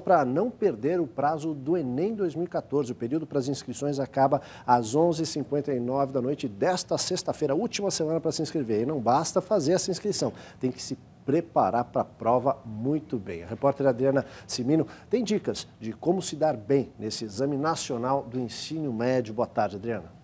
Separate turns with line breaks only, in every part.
para não perder o prazo do Enem 2014. O período para as inscrições acaba às 11h59 da noite desta sexta-feira, última semana para se inscrever. E não basta fazer essa inscrição, tem que se preparar para a prova muito bem. A repórter Adriana Simino tem dicas de como se dar bem nesse Exame Nacional do Ensino Médio. Boa tarde, Adriana.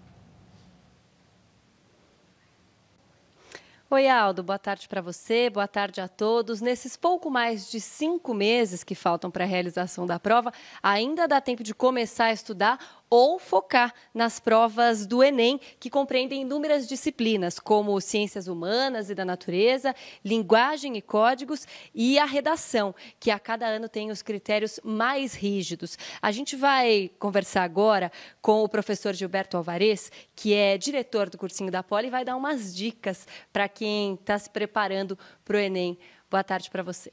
Oi, Aldo, boa tarde para você, boa tarde a todos. Nesses pouco mais de cinco meses que faltam para a realização da prova, ainda dá tempo de começar a estudar ou focar nas provas do Enem, que compreendem inúmeras disciplinas, como ciências humanas e da natureza, linguagem e códigos e a redação, que a cada ano tem os critérios mais rígidos. A gente vai conversar agora com o professor Gilberto Alvarez, que é diretor do cursinho da Poli, e vai dar umas dicas para quem está se preparando para o Enem. Boa tarde para você.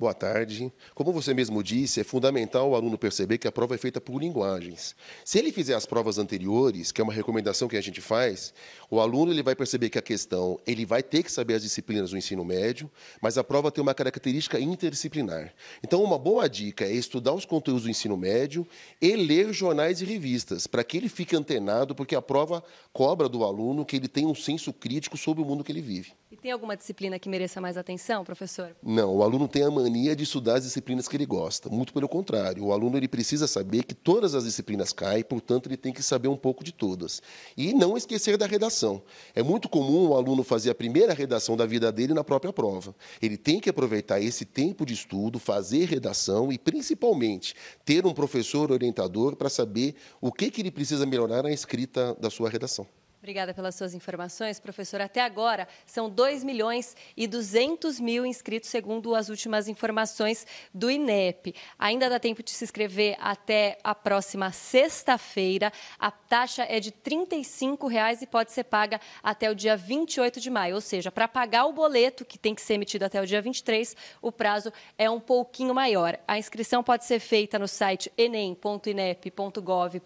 Boa tarde. Como você mesmo disse, é fundamental o aluno perceber que a prova é feita por linguagens. Se ele fizer as provas anteriores, que é uma recomendação que a gente faz, o aluno ele vai perceber que a questão, ele vai ter que saber as disciplinas do ensino médio, mas a prova tem uma característica interdisciplinar. Então, uma boa dica é estudar os conteúdos do ensino médio e ler jornais e revistas, para que ele fique antenado, porque a prova cobra do aluno que ele tem um senso crítico sobre o mundo que ele vive.
E tem alguma disciplina que mereça mais atenção, professor?
Não, o aluno tem a mania de estudar as disciplinas que ele gosta. Muito pelo contrário, o aluno ele precisa saber que todas as disciplinas caem, portanto ele tem que saber um pouco de todas. E não esquecer da redação. É muito comum o aluno fazer a primeira redação da vida dele na própria prova. Ele tem que aproveitar esse tempo de estudo, fazer redação e principalmente ter um professor orientador para saber o que que ele precisa melhorar na escrita da sua redação.
Obrigada pelas suas informações, professor. Até agora, são 2 milhões e 200 mil inscritos, segundo as últimas informações do INEP. Ainda dá tempo de se inscrever até a próxima sexta-feira. A taxa é de R$ 35 reais e pode ser paga até o dia 28 de maio. Ou seja, para pagar o boleto, que tem que ser emitido até o dia 23, o prazo é um pouquinho maior. A inscrição pode ser feita no site enem.inep.gov.br.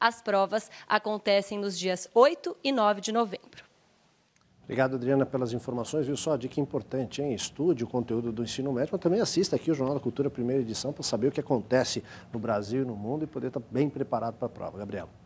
As provas acontecem nos dias 8 e 9 de novembro.
Obrigado, Adriana, pelas informações. Viu só a dica importante, hein? Estude o conteúdo do ensino médio, mas também assista aqui o Jornal da Cultura, primeira edição, para saber o que acontece no Brasil e no mundo e poder estar tá bem preparado para a prova. Gabriela.